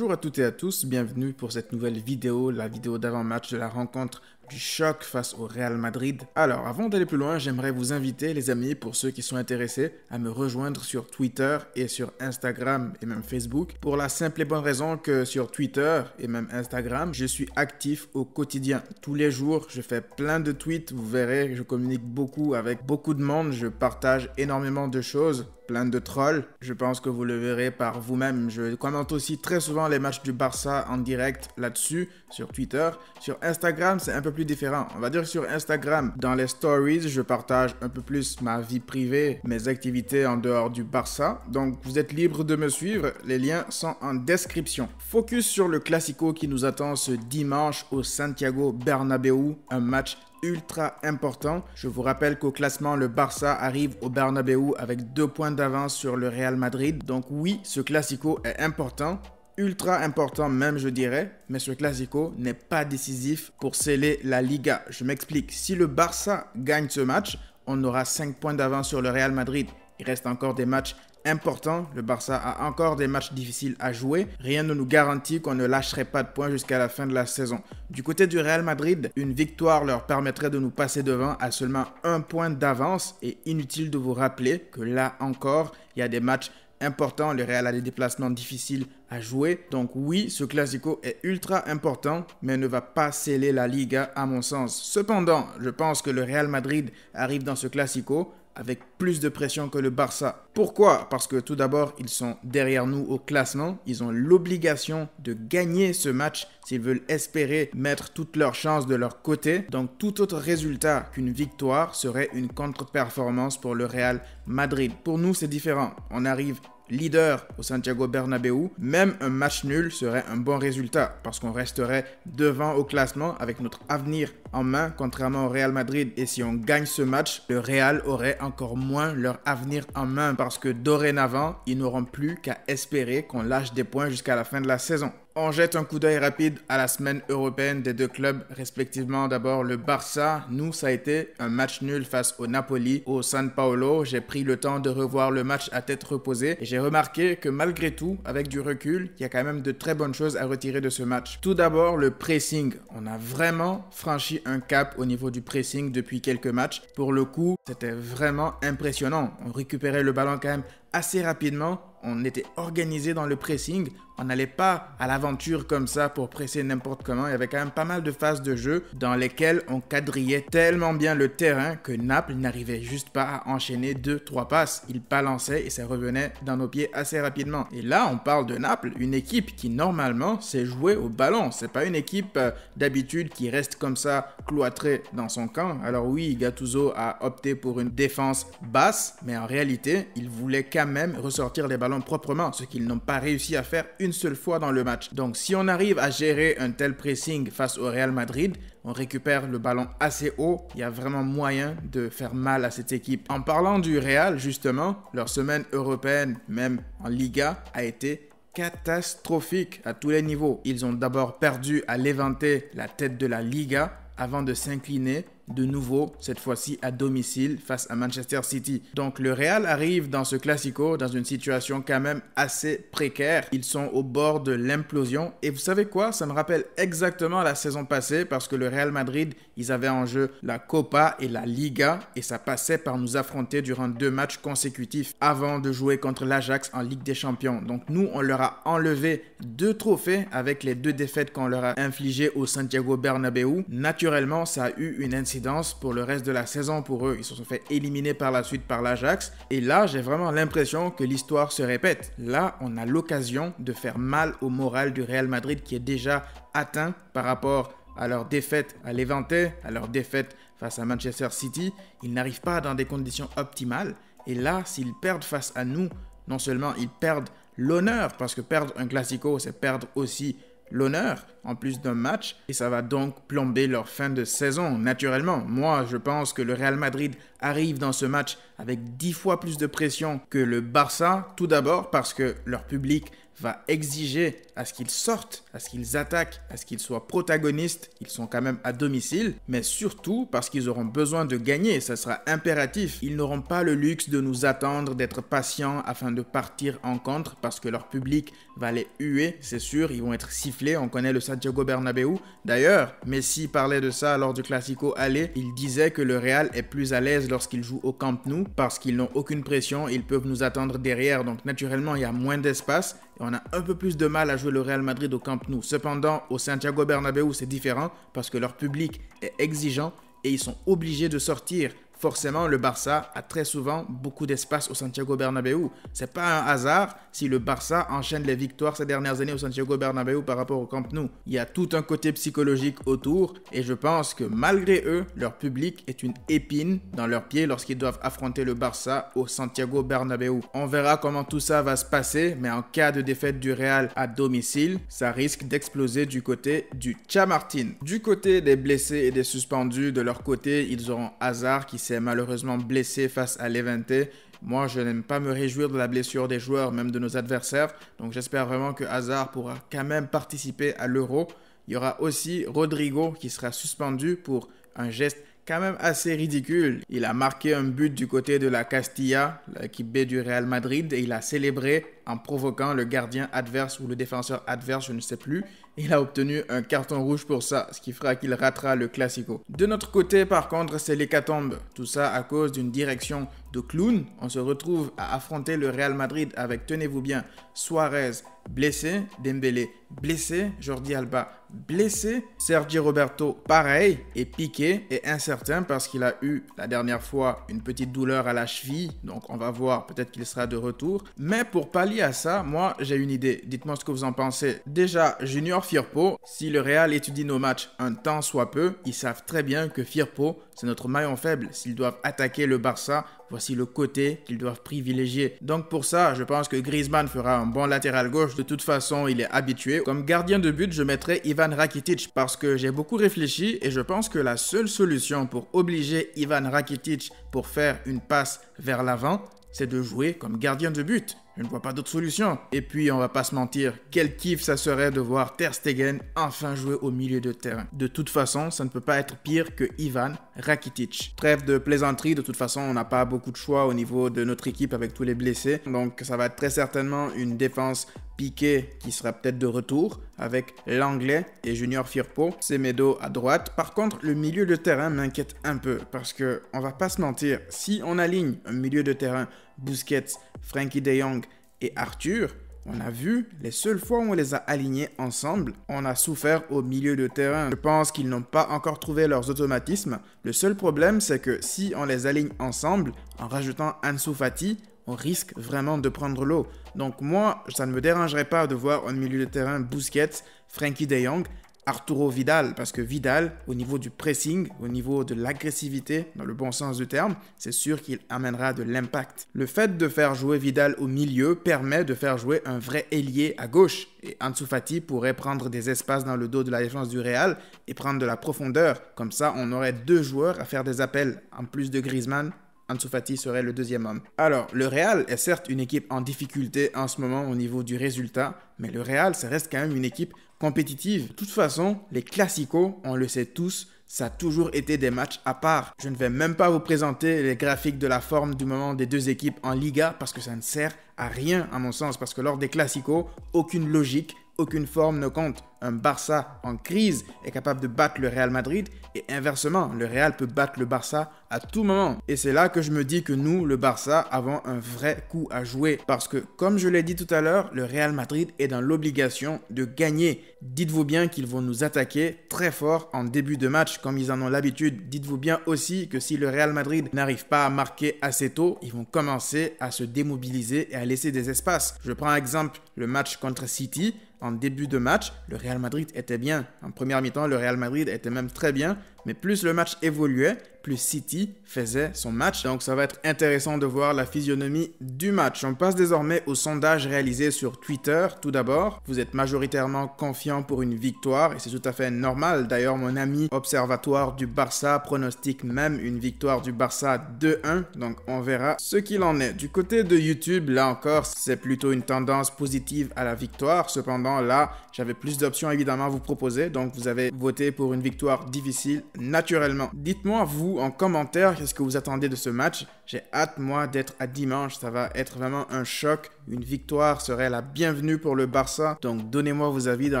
Bonjour à toutes et à tous, bienvenue pour cette nouvelle vidéo, la vidéo d'avant-match de la rencontre du choc face au Real Madrid. Alors, avant d'aller plus loin, j'aimerais vous inviter, les amis, pour ceux qui sont intéressés, à me rejoindre sur Twitter et sur Instagram et même Facebook, pour la simple et bonne raison que sur Twitter et même Instagram, je suis actif au quotidien. Tous les jours, je fais plein de tweets, vous verrez, je communique beaucoup avec beaucoup de monde, je partage énormément de choses plein de trolls. Je pense que vous le verrez par vous-même. Je commente aussi très souvent les matchs du Barça en direct là-dessus, sur Twitter. Sur Instagram, c'est un peu plus différent. On va dire sur Instagram, dans les stories, je partage un peu plus ma vie privée, mes activités en dehors du Barça. Donc vous êtes libre de me suivre, les liens sont en description. Focus sur le classico qui nous attend ce dimanche au Santiago Bernabeu, un match ultra important. Je vous rappelle qu'au classement, le Barça arrive au Bernabeu avec deux points d'avance sur le Real Madrid. Donc oui, ce classico est important ultra important même je dirais, mais ce Classico n'est pas décisif pour sceller la Liga. Je m'explique, si le Barça gagne ce match, on aura 5 points d'avance sur le Real Madrid. Il reste encore des matchs importants, le Barça a encore des matchs difficiles à jouer. Rien ne nous garantit qu'on ne lâcherait pas de points jusqu'à la fin de la saison. Du côté du Real Madrid, une victoire leur permettrait de nous passer devant à seulement un point d'avance et inutile de vous rappeler que là encore, il y a des matchs important. Le Real a des déplacements difficiles à jouer. Donc oui, ce Classico est ultra important, mais ne va pas sceller la Liga à mon sens. Cependant, je pense que le Real Madrid arrive dans ce Classico avec plus de pression que le Barça. Pourquoi Parce que tout d'abord, ils sont derrière nous au classement. Ils ont l'obligation de gagner ce match s'ils veulent espérer mettre toutes leurs chances de leur côté. Donc tout autre résultat qu'une victoire serait une contre-performance pour le Real Madrid. Pour nous, c'est différent. On arrive leader au Santiago Bernabeu, même un match nul serait un bon résultat parce qu'on resterait devant au classement avec notre avenir en main, contrairement au Real Madrid. Et si on gagne ce match, le Real aurait encore moins leur avenir en main parce que dorénavant, ils n'auront plus qu'à espérer qu'on lâche des points jusqu'à la fin de la saison. On jette un coup d'œil rapide à la semaine européenne des deux clubs, respectivement. D'abord, le Barça. Nous, ça a été un match nul face au Napoli, au San Paolo. J'ai pris le temps de revoir le match à tête reposée et j'ai remarqué que malgré tout, avec du recul, il y a quand même de très bonnes choses à retirer de ce match. Tout d'abord, le pressing. On a vraiment franchi un cap au niveau du pressing depuis quelques matchs. Pour le coup, c'était vraiment impressionnant. On récupérait le ballon quand même assez rapidement, on était organisé dans le pressing. On n'allait pas à l'aventure comme ça pour presser n'importe comment. Il y avait quand même pas mal de phases de jeu dans lesquelles on quadrillait tellement bien le terrain que Naples n'arrivait juste pas à enchaîner 2-3 passes. Il balançait et ça revenait dans nos pieds assez rapidement. Et là, on parle de Naples, une équipe qui normalement s'est jouer au ballon. C'est pas une équipe euh, d'habitude qui reste comme ça cloîtrée dans son camp. Alors oui, Gattuso a opté pour une défense basse, mais en réalité, il voulait même ressortir les ballons proprement, ce qu'ils n'ont pas réussi à faire une seule fois dans le match. Donc si on arrive à gérer un tel pressing face au Real Madrid, on récupère le ballon assez haut, il y a vraiment moyen de faire mal à cette équipe. En parlant du Real, justement, leur semaine européenne, même en Liga, a été catastrophique à tous les niveaux. Ils ont d'abord perdu à l'éventer la tête de la Liga avant de s'incliner de nouveau, cette fois-ci à domicile face à Manchester City. Donc le Real arrive dans ce classico dans une situation quand même assez précaire. Ils sont au bord de l'implosion et vous savez quoi, ça me rappelle exactement la saison passée parce que le Real Madrid, ils avaient en jeu la Copa et la Liga et ça passait par nous affronter durant deux matchs consécutifs avant de jouer contre l'Ajax en Ligue des Champions. Donc nous, on leur a enlevé deux trophées avec les deux défaites qu'on leur a infligées au Santiago Bernabeu Naturellement, ça a eu une incidence pour le reste de la saison pour eux. Ils se sont fait éliminer par la suite par l'Ajax. Et là, j'ai vraiment l'impression que l'histoire se répète. Là, on a l'occasion de faire mal au moral du Real Madrid qui est déjà atteint par rapport à leur défaite à Levante, à leur défaite face à Manchester City. Ils n'arrivent pas dans des conditions optimales. Et là, s'ils perdent face à nous, non seulement ils perdent l'honneur, parce que perdre un classico, c'est perdre aussi l'honneur en plus d'un match et ça va donc plomber leur fin de saison naturellement. Moi, je pense que le Real Madrid arrive dans ce match avec 10 fois plus de pression que le Barça, tout d'abord parce que leur public va exiger à ce qu'ils sortent, à ce qu'ils attaquent, à ce qu'ils soient protagonistes, ils sont quand même à domicile, mais surtout parce qu'ils auront besoin de gagner, ça sera impératif. Ils n'auront pas le luxe de nous attendre, d'être patients afin de partir en contre parce que leur public va les huer, c'est sûr, ils vont être sifflés, on connaît le Santiago Bernabéu. D'ailleurs, Messi parlait de ça lors du Classico aller, il disait que le Real est plus à l'aise lorsqu'il joue au Camp Nou parce qu'ils n'ont aucune pression, ils peuvent nous attendre derrière, donc naturellement il y a moins d'espace et on a un peu plus de mal à jouer le Real Madrid au Camp Nou. Cependant, au Santiago Bernabéu, c'est différent parce que leur public est exigeant et ils sont obligés de sortir forcément, le Barça a très souvent beaucoup d'espace au Santiago Bernabéu. C'est pas un hasard si le Barça enchaîne les victoires ces dernières années au Santiago Bernabéu par rapport au Camp Nou. Il y a tout un côté psychologique autour et je pense que malgré eux, leur public est une épine dans leurs pieds lorsqu'ils doivent affronter le Barça au Santiago Bernabéu. On verra comment tout ça va se passer, mais en cas de défaite du Real à domicile, ça risque d'exploser du côté du Chamartin. Du côté des blessés et des suspendus, de leur côté, ils auront hasard qui malheureusement blessé face à l'Eventé. Moi, je n'aime pas me réjouir de la blessure des joueurs, même de nos adversaires. Donc j'espère vraiment que Hazard pourra quand même participer à l'Euro. Il y aura aussi Rodrigo qui sera suspendu pour un geste quand même assez ridicule. Il a marqué un but du côté de la Castilla, l'équipe euh, B du Real Madrid, et il a célébré en provoquant le gardien adverse ou le défenseur adverse, je ne sais plus. Il a obtenu un carton rouge pour ça, ce qui fera qu'il ratera le Classico. De notre côté, par contre, c'est l'hécatombe. Tout ça à cause d'une direction de clown. On se retrouve à affronter le Real Madrid avec, tenez-vous bien, Suarez blessé, Dembélé blessé, Jordi Alba blessé, Sergi Roberto pareil, et piqué et incertain parce qu'il a eu la dernière fois une petite douleur à la cheville. Donc on va voir, peut-être qu'il sera de retour. Mais pour pallier à ça, moi j'ai une idée. Dites-moi ce que vous en pensez. Déjà, Junior Firpo, si le Real étudie nos matchs un temps soit peu, ils savent très bien que Firpo, c'est notre maillon faible. S'ils doivent attaquer le Barça, voici le côté qu'ils doivent privilégier. Donc pour ça, je pense que Griezmann fera un bon latéral gauche. De toute façon, il est habitué. Comme gardien de but, je mettrai Ivan Rakitic parce que j'ai beaucoup réfléchi et je pense que la seule solution pour obliger Ivan Rakitic pour faire une passe vers l'avant, c'est de jouer comme gardien de but. Je ne vois pas d'autre solution. Et puis, on va pas se mentir, quel kiff ça serait de voir Ter Stegen enfin jouer au milieu de terrain. De toute façon, ça ne peut pas être pire que Ivan Rakitic. Trêve de plaisanterie, de toute façon, on n'a pas beaucoup de choix au niveau de notre équipe avec tous les blessés. Donc, ça va être très certainement une défense piquée qui sera peut-être de retour avec l'anglais et Junior Firpo, Semedo à droite. Par contre, le milieu de terrain m'inquiète un peu parce que on va pas se mentir, si on aligne un milieu de terrain Busquets, Frankie de Jong et Arthur, on a vu, les seules fois où on les a alignés ensemble, on a souffert au milieu de terrain. Je pense qu'ils n'ont pas encore trouvé leurs automatismes. Le seul problème, c'est que si on les aligne ensemble, en rajoutant Ansu Fati, on risque vraiment de prendre l'eau. Donc moi, ça ne me dérangerait pas de voir au milieu de terrain Busquets, Frankie De Jong Arturo Vidal, parce que Vidal, au niveau du pressing, au niveau de l'agressivité, dans le bon sens du terme, c'est sûr qu'il amènera de l'impact. Le fait de faire jouer Vidal au milieu permet de faire jouer un vrai ailier à gauche, et Ansu pourrait prendre des espaces dans le dos de la défense du Real et prendre de la profondeur. Comme ça, on aurait deux joueurs à faire des appels, en plus de Griezmann Ansu Fati serait le deuxième homme. Alors, le Real est certes une équipe en difficulté en ce moment au niveau du résultat, mais le Real, ça reste quand même une équipe compétitive. De toute façon, les classiques, on le sait tous, ça a toujours été des matchs à part. Je ne vais même pas vous présenter les graphiques de la forme du moment des deux équipes en Liga parce que ça ne sert à rien à mon sens parce que lors des classiques, aucune logique, aucune forme ne compte. Un Barça en crise est capable de battre le Real Madrid et inversement, le Real peut battre le Barça à tout moment. Et c'est là que je me dis que nous, le Barça, avons un vrai coup à jouer parce que, comme je l'ai dit tout à l'heure, le Real Madrid est dans l'obligation de gagner. Dites-vous bien qu'ils vont nous attaquer très fort en début de match comme ils en ont l'habitude. Dites-vous bien aussi que si le Real Madrid n'arrive pas à marquer assez tôt, ils vont commencer à se démobiliser et à laisser des espaces. Je prends exemple le match contre City en début de match, le Real Madrid était bien. En première mi-temps, le Real Madrid était même très bien. Mais plus le match évoluait, plus City faisait son match. Donc ça va être intéressant de voir la physionomie du match. On passe désormais au sondage réalisé sur Twitter. Tout d'abord, vous êtes majoritairement confiant pour une victoire et c'est tout à fait normal. D'ailleurs, mon ami observatoire du Barça pronostique même une victoire du Barça 2-1. Donc on verra ce qu'il en est. Du côté de YouTube, là encore, c'est plutôt une tendance positive à la victoire. Cependant, là, j'avais plus d'options évidemment à vous proposer, donc vous avez voté pour une victoire difficile naturellement. Dites-moi vous en commentaire qu'est-ce que vous attendez de ce match. J'ai hâte moi d'être à dimanche, ça va être vraiment un choc une victoire serait la bienvenue pour le Barça, donc donnez-moi vos avis dans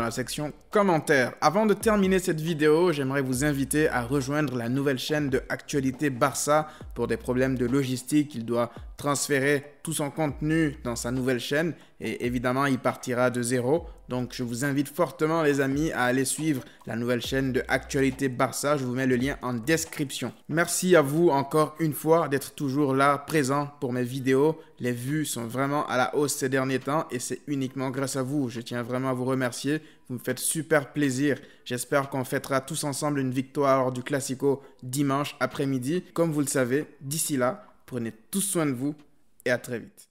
la section commentaires. Avant de terminer cette vidéo, j'aimerais vous inviter à rejoindre la nouvelle chaîne de Actualité Barça pour des problèmes de logistique. Il doit transférer tout son contenu dans sa nouvelle chaîne et évidemment il partira de zéro. Donc je vous invite fortement les amis à aller suivre la nouvelle chaîne de Actualité Barça. Je vous mets le lien en description. Merci à vous encore une fois d'être toujours là présent pour mes vidéos. Les vues sont vraiment à la hausse ces derniers temps et c'est uniquement grâce à vous. Je tiens vraiment à vous remercier. Vous me faites super plaisir. J'espère qu'on fêtera tous ensemble une victoire du Classico dimanche après-midi. Comme vous le savez, d'ici là, prenez tous soin de vous et à très vite.